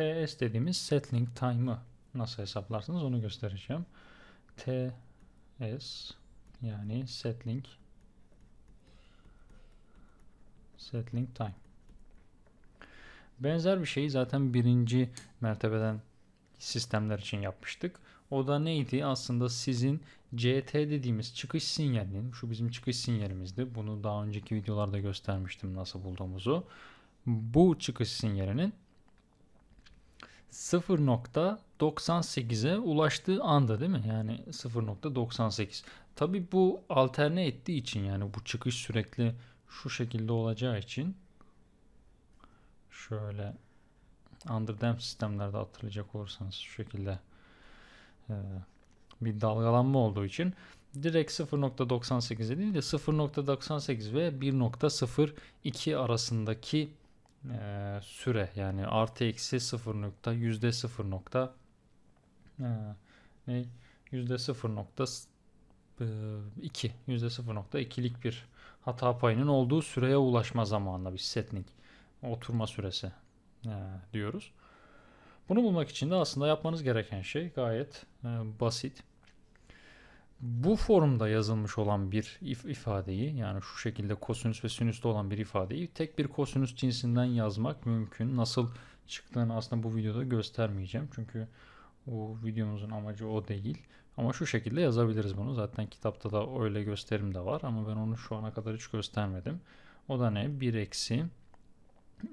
TS dediğimiz settling time'ı nasıl hesaplarsınız onu göstereceğim. TS yani settling settling time. Benzer bir şeyi zaten birinci mertebeden sistemler için yapmıştık. O da neydi? Aslında sizin CT dediğimiz çıkış sinyalinin, şu bizim çıkış sinyalimizdi. Bunu daha önceki videolarda göstermiştim nasıl bulduğumuzu. Bu çıkış sinyalinin 0.98'e ulaştığı anda değil mi? Yani 0.98. Tabi bu alterne ettiği için yani bu çıkış sürekli şu şekilde olacağı için şöyle underdamped sistemlerde hatırlayacak olursanız şu şekilde e, bir dalgalanma olduğu için direkt 0.98 değil de 0.98 ve 1.02 arasındaki e, süre yani artı eksi sıfır nokta yüzde sıfır nokta e, ne yüzde sıfır nokta iki yüzde sıfır nokta ikilik bir hata payının olduğu süreye ulaşma zamanına bir setting oturma süresi e, diyoruz. Bunu bulmak için de aslında yapmanız gereken şey gayet e, basit bu forumda yazılmış olan bir if ifadeyi yani şu şekilde kosinüs ve sinüste olan bir ifadeyi tek bir kosinüs cinsinden yazmak mümkün. Nasıl çıktığını aslında bu videoda göstermeyeceğim. Çünkü bu videomuzun amacı o değil. Ama şu şekilde yazabiliriz bunu. Zaten kitapta da öyle gösterim de var ama ben onu şu ana kadar hiç göstermedim. O da ne? 1 eksi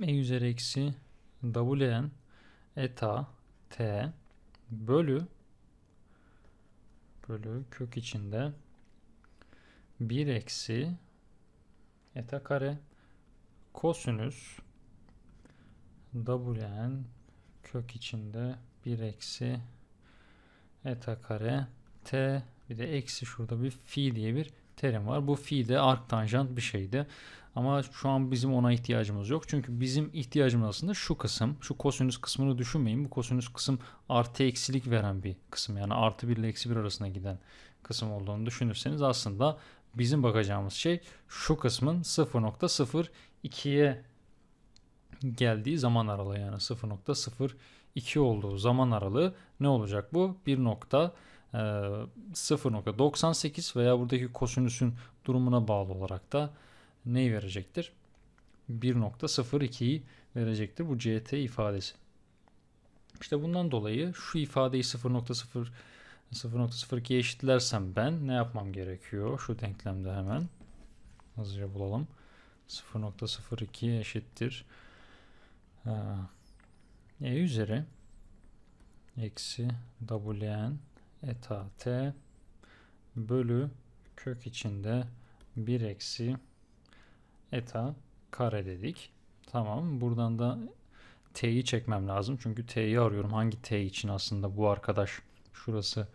e üzeri eksi wn eta t bölü bölü kök içinde 1 eksi eta kare kosinüs wn kök içinde 1 eksi eta kare t bir de eksi şurada bir fi diye bir terim var. Bu fi de ark bir şeydi. Ama şu an bizim ona ihtiyacımız yok. Çünkü bizim ihtiyacımız aslında şu kısım. Şu kosinüs kısmını düşünmeyin. Bu kosinüs kısım artı eksilik veren bir kısım. Yani artı 1 ile eksi 1 arasına giden kısım olduğunu düşünürseniz aslında bizim bakacağımız şey şu kısmın 0.02'ye geldiği zaman aralığı yani 0.02 olduğu zaman aralığı ne olacak bu? 1.0.98 e, veya buradaki kosinüsün durumuna bağlı olarak da neyi verecektir? 1.02'yi verecektir bu CT ifadesi. İşte bundan dolayı şu ifadeyi 0.0 0.02'ye eşitlersem ben ne yapmam gerekiyor? Şu denklemde hemen hızlıca bulalım. 0.02 eşittir. Ha. E üzeri eksi wn eta t bölü kök içinde 1 eksi eta kare dedik. Tamam buradan da t'yi çekmem lazım. Çünkü t'yi arıyorum. Hangi t için aslında bu arkadaş şurası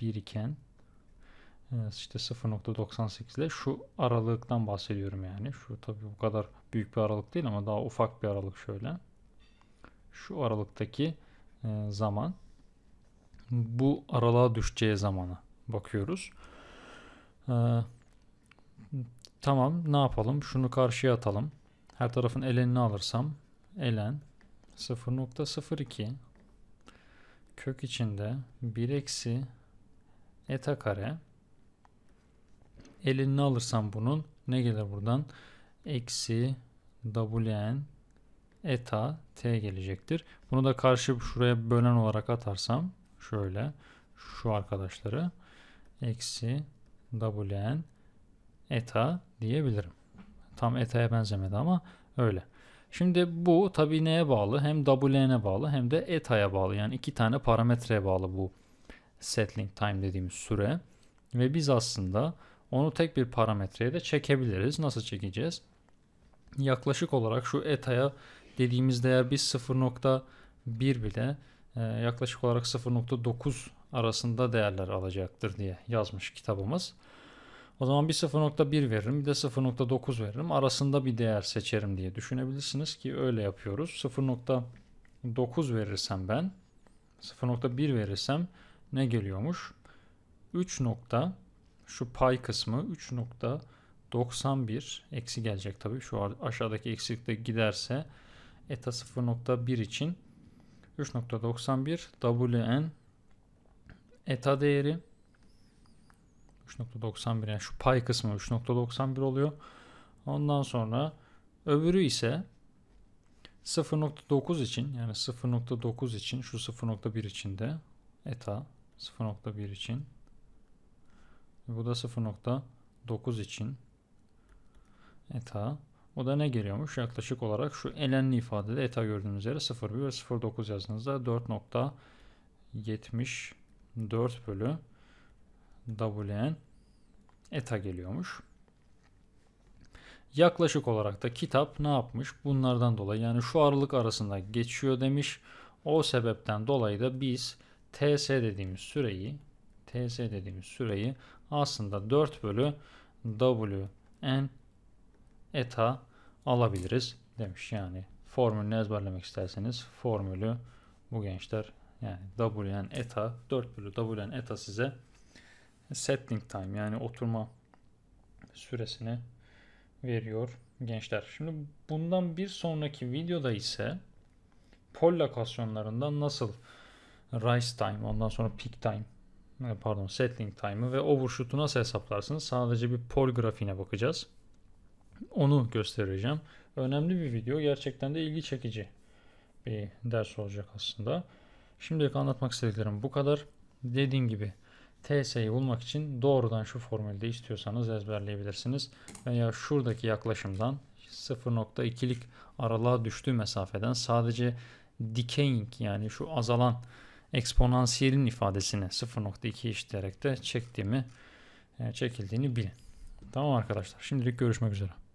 1 iken e, işte 0.98 ile şu aralıktan bahsediyorum yani. Şu tabi bu kadar büyük bir aralık değil ama daha ufak bir aralık şöyle. Şu aralıktaki e, zaman bu aralığa düşeceği zamana bakıyoruz. E, Tamam ne yapalım? Şunu karşıya atalım. Her tarafın elenini alırsam elen 0.02 kök içinde 1 eksi eta kare elenini alırsam bunun ne gelir buradan? Eksi wn eta t gelecektir. Bunu da karşı şuraya bölen olarak atarsam şöyle şu arkadaşları eksi wn ETA diyebilirim. Tam ETA'ya benzemedi ama öyle. Şimdi bu tabii neye bağlı? Hem WN'e bağlı hem de ETA'ya bağlı. Yani iki tane parametreye bağlı bu settling time dediğimiz süre. Ve biz aslında onu tek bir parametreye de çekebiliriz. Nasıl çekeceğiz? Yaklaşık olarak şu ETA'ya dediğimiz değer bir 0.1 bile e, yaklaşık olarak 0.9 arasında değerler alacaktır diye yazmış kitabımız. O zaman bir 0.1 veririm bir de 0.9 veririm. Arasında bir değer seçerim diye düşünebilirsiniz ki öyle yapıyoruz. 0.9 verirsem ben 0.1 verirsem ne geliyormuş? 3 şu pay kısmı 3.91 eksi gelecek tabii. Şu aşağıdaki eksilik de giderse eta 0.1 için 3.91 WN eta değeri 3.91 yani şu pay kısmı 3.91 oluyor. Ondan sonra öbürü ise 0.9 için yani 0.9 için şu 0.1 için de eta 0.1 için bu da 0.9 için eta o da ne geliyormuş? Yaklaşık olarak şu elenli ifadede eta gördüğünüz yere 0,1 ve 0,9 yazdığınızda 4.74 bölü WN ETA geliyormuş. Yaklaşık olarak da kitap ne yapmış? Bunlardan dolayı yani şu aralık arasında geçiyor demiş. O sebepten dolayı da biz TS dediğimiz süreyi TS dediğimiz süreyi aslında 4 bölü WN eta alabiliriz demiş. Yani formülünü ezberlemek isterseniz formülü bu gençler yani WN eta 4 bölü WN eta size settling time yani oturma süresini veriyor gençler. Şimdi bundan bir sonraki videoda ise pol lokasyonlarından nasıl rise time ondan sonra peak time e, pardon settling time'ı ve overshoot'u nasıl hesaplarsınız? Sadece bir pol grafiğine bakacağız. Onu göstereceğim. Önemli bir video. Gerçekten de ilgi çekici bir ders olacak aslında. Şimdilik anlatmak istediklerim bu kadar. Dediğim gibi TS'yi bulmak için doğrudan şu formülde istiyorsanız ezberleyebilirsiniz. Veya şuradaki yaklaşımdan 0.2'lik aralığa düştüğü mesafeden sadece decaying yani şu azalan eksponansiyelin ifadesini 0.2 işleyerek de çektiğimi e, çekildiğini bilin. Tamam arkadaşlar şimdilik görüşmek üzere.